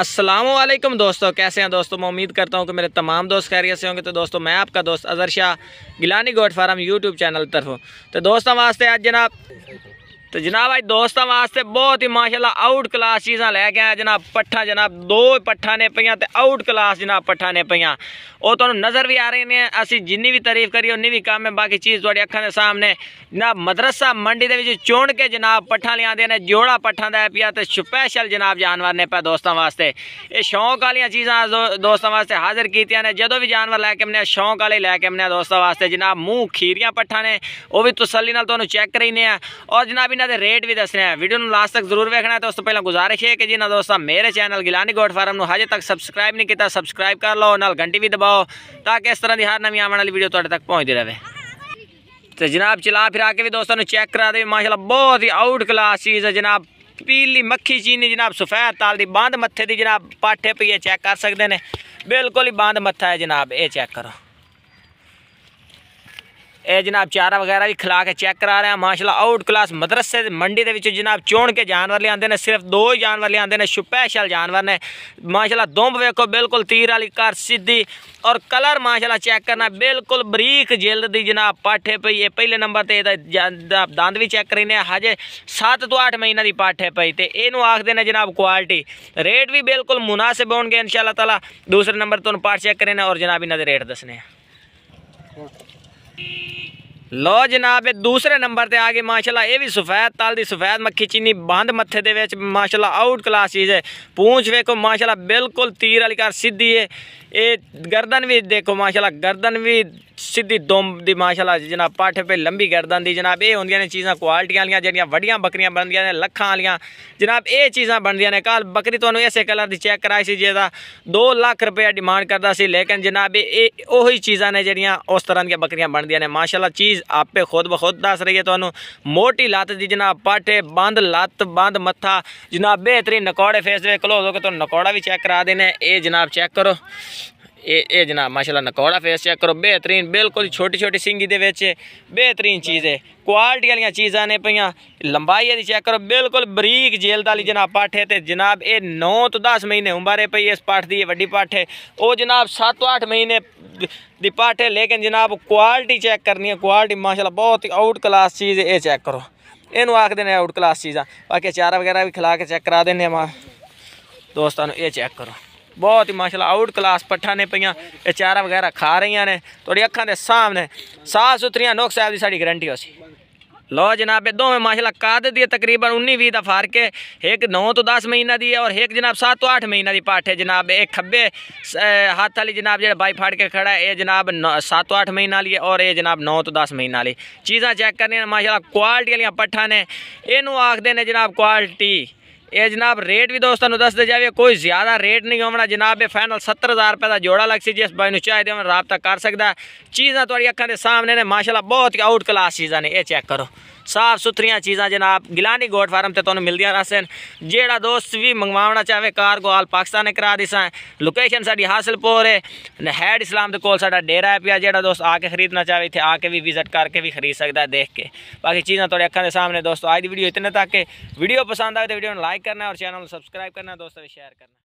असलम दोस्तों कैसे हैं दोस्तों मैं उम्मीद करता हूं कि मेरे तमाम दोस्त खैरियत से होंगे तो दोस्तों मैं आपका दोस्त अजहर शाह गिलानी गोड फार्म यूट्यूब चैनल तरफ तो दोस्तों वास्ते आज जनाब तो जनाब अज दोस्तों वास्ते बहुत ही माशाला आउट क्लास चीज़ा लैके आया जनाब पट्ठा जनाब दो पट्ठा ने पे आउट क्लास जनाब पट्ठा ने पे और तो नज़र भी आ रही ने असं जिनी भी तारीफ करिए उन्नी भी कम है बाकी चीज़ थोड़ी अखा के सामने जनाब मदरसा मंडी के चुन के जनाब पट्ठा लिया जोड़ा पट्ठा का पिया तो स्पैशल जनाब जानवर ने पाया दोस्तों वास्ते ये शौक वाली चीज़ा दो, दोस्तों वास्ते हाजिर की ने जो भी जानवर लैके हमने शौक वाले लैके आने दोस्तों वास्ते जनाब मूँह खीरिया पट्ठा ने वह भी तसली चेक करीने और जनाब ਇਹਨਾਂ ਦੇ ਰੇਟ ਵੀ ਦੱਸਣੇ ਆ ਵੀਡੀਓ ਨੂੰ ਲਾਸਟ ਤੱਕ ਜ਼ਰੂਰ ਵੇਖਣਾ ਤੇ ਉਸ ਤੋਂ ਪਹਿਲਾਂ ਗੁਜ਼ਾਰਿਸ਼ ਹੈ ਕਿ ਜਿਨ੍ਹਾਂ ਦੋਸਤਾਂ ਮੇਰੇ ਚੈਨਲ ਗਿਲਾਨੀ ਗੋਡ ਫਾਰਮ ਨੂੰ ਹਜੇ ਤੱਕ ਸਬਸਕ੍ਰਾਈਬ ਨਹੀਂ ਕੀਤਾ ਸਬਸਕ੍ਰਾਈਬ ਕਰ ਲਓ ਨਾਲ ਘੰਟੀ ਵੀ ਦਬਾਓ ਤਾਂ ਕਿ ਇਸ ਤਰ੍ਹਾਂ ਦੀ ਹਰ ਨਵੀਂ ਆਉਣ ਵਾਲੀ ਵੀਡੀਓ ਤੁਹਾਡੇ ਤੱਕ ਪਹੁੰਚਦੀ ਰਹੇ ਤੇ ਜਨਾਬ ਚਲਾ ਫਿਰਾ ਕੇ ਵੀ ਦੋਸਤਾਂ ਨੂੰ ਚੈੱਕ ਕਰਾ ਦੇ ਮਾਸ਼ਾਅੱਲਾ ਬਹੁਤ ਹੀ ਆਊਟ ਕਲਾਸ ਚੀਜ਼ ਹੈ ਜਨਾਬ ਪੀਲੀ ਮੱਖੀ ਚੀਨੀ ਜਨਾਬ ਸਫੈਦ ਤਾਲ ਦੀ ਬਾਂਧ ਮੱਥੇ ਦੀ ਜਨਾਬ ਪਾਠੇ ਪਈਏ ਚੈੱਕ ਕਰ ਸਕਦੇ ਨੇ ਬਿਲਕੁਲ ਹੀ ਬਾਂਧ ਮੱਥਾ ਹੈ ਜਨਾਬ ਇਹ ਚੈੱਕ ਕਰੋ ਇਹ ਜਨਾਬ ਚਾਰਾ ਵਗੈਰਾ ਵੀ ਖਿਲਾ ਕੇ ਚੈੱਕ ਕਰਾ ਰਹੇ ਆ ਮਾਸ਼ਾਅੱਲਾ ਆਊਟ ਕਲਾਸ ਮਦਰਸੇ ਦੇ ਮੰਡੀ ਦੇ ਵਿੱਚ ਜਨਾਬ ਚੋਣ ਕੇ ਜਾਨਵਰ ਲਿਆਂਦੇ ਨੇ ਸਿਰਫ ਦੋ ਹੀ ਜਾਨਵਰ ਲਿਆਂਦੇ ਨੇ ਸਪੈਸ਼ਲ ਜਾਨਵਰ ਨੇ ਮਾਸ਼ਾਅੱਲਾ ਦੁੰਬ ਵੇਖੋ ਬਿਲਕੁਲ ਤੀਰ ਵਾਲੀ ਘਰ ਸਿੱਧੀ ਔਰ ਕਲਰ ਮਾਸ਼ਾਅੱਲਾ ਚੈੱਕ ਕਰਨਾ ਬਿਲਕੁਲ ਬਰੀਕ ਜਿਲਦ ਦੀ ਜਨਾਬ ਪਾਠੇ ਪਈ ਇਹ ਪਹਿਲੇ ਨੰਬਰ ਤੇ ਇਹਦਾ ਦੰਦ ਵੀ ਚੈੱਕ ਕਰੀਨੇ ਹਜੇ 7 ਤੋਂ 8 ਮਹੀਨਾ ਦੀ ਪਾਠੇ ਪਈ ਤੇ ਇਹਨੂੰ ਆਖਦੇ ਨੇ ਜਨਾਬ ਕੁਆਲਿਟੀ ਰੇਟ ਵੀ ਬਿਲਕੁਲ ਮੁਨਾਸਿਬ ਹੋਣਗੇ ਇਨਸ਼ਾਅੱਲਾ ਤਾਲਾ ਦੂਸਰੇ ਨੰਬਰ ਤੋਂ ਪਾਠ ਚੈੱਕ ਕਰੀਨੇ ਔਰ ਜਨਾਬ ਇਹਨਾਂ ਦੇ ਰੇਟ ਦੱਸਨੇ ਆ Thank you. ਲੋ ਜਨਾਬ ਇਹ ਦੂਸਰੇ ਨੰਬਰ ਤੇ ਆ ਗਏ ਮਾਸ਼ਾਅੱਲਾ ਇਹ ਵੀ ਸਫੈਦ ਤਲ ਦੀ ਸਫੈਦ ਮੱਖੀ ਚੀਨੀ ਬੰਦ ਮੱਥੇ ਦੇ ਵਿੱਚ ਮਾਸ਼ਾਅੱਲਾ ਆਊਟ ਕਲਾਸ ਚੀਜ਼ ਹੈ ਪੂੰਛ ਵੇਖੋ ਮਾਸ਼ਾਅੱਲਾ ਬਿਲਕੁਲ ਤੀਰ ਵਾਲੀ ਕਰ ਸਿੱਧੀ ਹੈ ਇਹ ਗਰਦਨ ਵੀ ਦੇਖੋ ਮਾਸ਼ਾਅੱਲਾ ਗਰਦਨ ਵੀ ਸਿੱਧੀ ਦੁੰਬ ਦੀ ਮਾਸ਼ਾਅੱਲਾ ਜਨਾਬ ਪਾਠੇ ਪੇ ਲੰਬੀ ਗਰਦਨ ਦੀ ਜਨਾਬ ਇਹ ਹੁੰਦੀਆਂ ਨੇ ਚੀਜ਼ਾਂ ਕੁਆਲਟੀਆਂ ਵਾਲੀਆਂ ਜਿਹੜੀਆਂ ਵੱਡੀਆਂ ਬੱਕਰੀਆਂ ਬਣਦੀਆਂ ਨੇ ਲੱਖਾਂ ਵਾਲੀਆਂ ਜਨਾਬ ਇਹ ਚੀਜ਼ਾਂ ਬਣਦੀਆਂ ਨੇ ਕੱਲ ਬੱਕਰੀ ਤੁਹਾਨੂੰ ਐਸੇ ਕਲਰ ਦੀ ਚੈੱਕ ਕਰਾਈ ਸੀ ਜਿਹਦਾ 2 ਲੱਖ ਰੁਪਏ ਡਿਮਾਂਡ ਕਰਦਾ ਸੀ ਲੇਕਿਨ ਜਨਾਬ ਇਹ ਉਹੀ ਚੀਜ਼ਾਂ ਨੇ ਜਿਹੜੀਆਂ ਉਸ ਤਰ੍ਹਾਂ ਦੀਆਂ ਬੱਕਰੀਆਂ ਬਣਦੀਆਂ ਨੇ ਮਾਸ਼ਾਅੱਲਾ ਚੀਜ਼ ਚੀਜ਼ ਆਪੇ ਖੁਦ ਬਖੁਦ ਦੱਸ ਰਹੀ ਹੈ ਤੁਹਾਨੂੰ ਮੋਟੀ ਲੱਤ ਦੀ ਜਨਾਬ ਪਾਠੇ ਬੰਦ ਲੱਤ ਬੰਦ ਮੱਥਾ ਜਨਾਬ ਬਿਹਤਰੀਨ ਨਕੌੜੇ ਫੇਸ ਦੇ ਕਲੋਜ਼ ਹੋ ਕੇ ਤੁਹਾਨੂੰ ਨਕੌੜਾ ਵੀ ਚੈੱਕ ਕਰਾ ਦੇਣਾ ਇਹ ਜਨਾਬ ਚੈੱਕ ਕਰੋ ਇਹ ਇਹ ਜਨਾਬ ਮਾਸ਼ਾਅੱਲਾ ਨਕੌੜਾ ਫੇਸ ਚੈੱਕ ਕਰੋ ਬਿਹਤਰੀਨ ਬਿਲਕੁਲ ਛੋਟੀ ਛੋਟੀ ਸਿੰਗੀ ਦੇ ਵਿੱਚ ਬਿਹਤਰੀਨ ਚੀਜ਼ ਹੈ ਕੁਆਲਟੀ ਵਾਲੀਆਂ ਚੀਜ਼ਾਂ ਨੇ ਪਈਆਂ ਲੰਬਾਈ ਇਹਦੀ ਚੈੱਕ ਕਰੋ ਬਿਲਕੁਲ ਬਰੀਕ ਜੇਲ ਵਾਲੀ ਜਨਾਬ ਪਾਠੇ ਤੇ ਜਨਾਬ ਇਹ 9 ਤੋਂ 10 ਮਹੀਨੇ ਉਮਰੇ ਪਈ ਇਸ ਪਾਠ ਦੀ ਇਹ ਵੱਡੀ ਪਾਠ ਹੈ ਉਹ ਜਨਾਬ 7 ਤੋਂ 8 ਮਹੀਨੇ ਦੀ ਪਾਠੇ ਲੇਕਿਨ ਜਨਾਬ ਕੁਆਲਿਟੀ ਚੈੱਕ ਕਰਨੀ ਹੈ ਕੁਆਲਿਟੀ ਮਾਸ਼ਾਅੱਲਾ ਬਹੁਤ ਹੀ ਆਊਟ ਕਲਾਸ ਚੀਜ਼ ਇਹ ਚੈੱਕ ਕਰੋ ਇਹਨੂੰ ਆਖਦੇ ਨੇ ਆਊਟ ਕਲਾਸ ਚੀਜ਼ਾਂ ਬਾਕੀ ਚਾਰਾ ਵਗੈਰਾ ਵੀ ਖਿਲਾ ਕੇ ਚੈੱਕ ਕਰਾ ਦਿੰਦੇ ਆ ਦੋਸਤਾਂ ਨੂੰ ਇਹ ਚੈੱਕ ਕਰੋ ਬਹੁਤ ਹੀ ਮਾਸ਼ਾਅੱਲਾ ਆਊਟ ਕਲਾਸ ਪੱਠਾ ਨੇ ਪਈਆਂ ਇਹ ਚਾਰਾ ਵਗੈਰਾ ਖਾ ਰਹੀਆਂ ਨੇ ਤੁਹਾਡੀ ਅੱਖਾਂ ਦੇ ਸਾਹਮਣੇ ਸਾਫ ਸੁਥਰੀਆਂ ਨੋਕ ਸਾਹਿਬ ਦੀ ਸਾਡੀ ਗਾਰੰਟੀ ਹੋਸੀ लो जनाब दो में माशाला काद दी तकरीबन उन्नी भी का के एक नौ तो दस महीना दी है और एक जनाब सात तो आठ महीना की पाठ है जनाब एक खब्बे हाथ वाली जनाब जो बाई फाड़ के खड़ा है ये जनाब सात तो आठ महीना वाली है और ये जनाब नौ तो दस महीना ली चीज़ा चेक करनी माशा क्वालिटी वाली पट्ठा ने इनू आखते हैं जनाब क्वालिटी ये जनाब रेट भी दोस्तों दस दे जाए कोई ज़्यादा रेट नहीं होना जनाब ये फाइनल सत्तर हज़ार रुपये का जोड़ा लग सी जिस बॉय में चाहिए उन्हें रबता कर सकता चीज़ा थोड़ी अखा के सामने ने माशाला बहुत ही आउट क्लास चीज़ा ने यह चेक करो साफ सुथरिया चीज़ा जनाब गिलानी गोट फार्म से तुम मिलदिया रसन जोड़ा दोस्त भी मंगवाना चाहे कार को आल पाकिस्तान ने करा दी सैं लोकेशन साड़ी हासिलपुर है हैड इस्लाम के कोल साड़ा डेरा है पिया जोड़ा दोस्त आके खरीदना चाहे इतने आके भी विजिट करके भी खरीद सकता है देख के बाकी चीज़ा थोड़ी अखा के सामने दोस्तों आज की वीडियो इतने तक वीडियो पसंद आए तो वीडियो में लाइक लाइक करना और चैनल सब्सक्राइब करना दोस्तों शेयर करना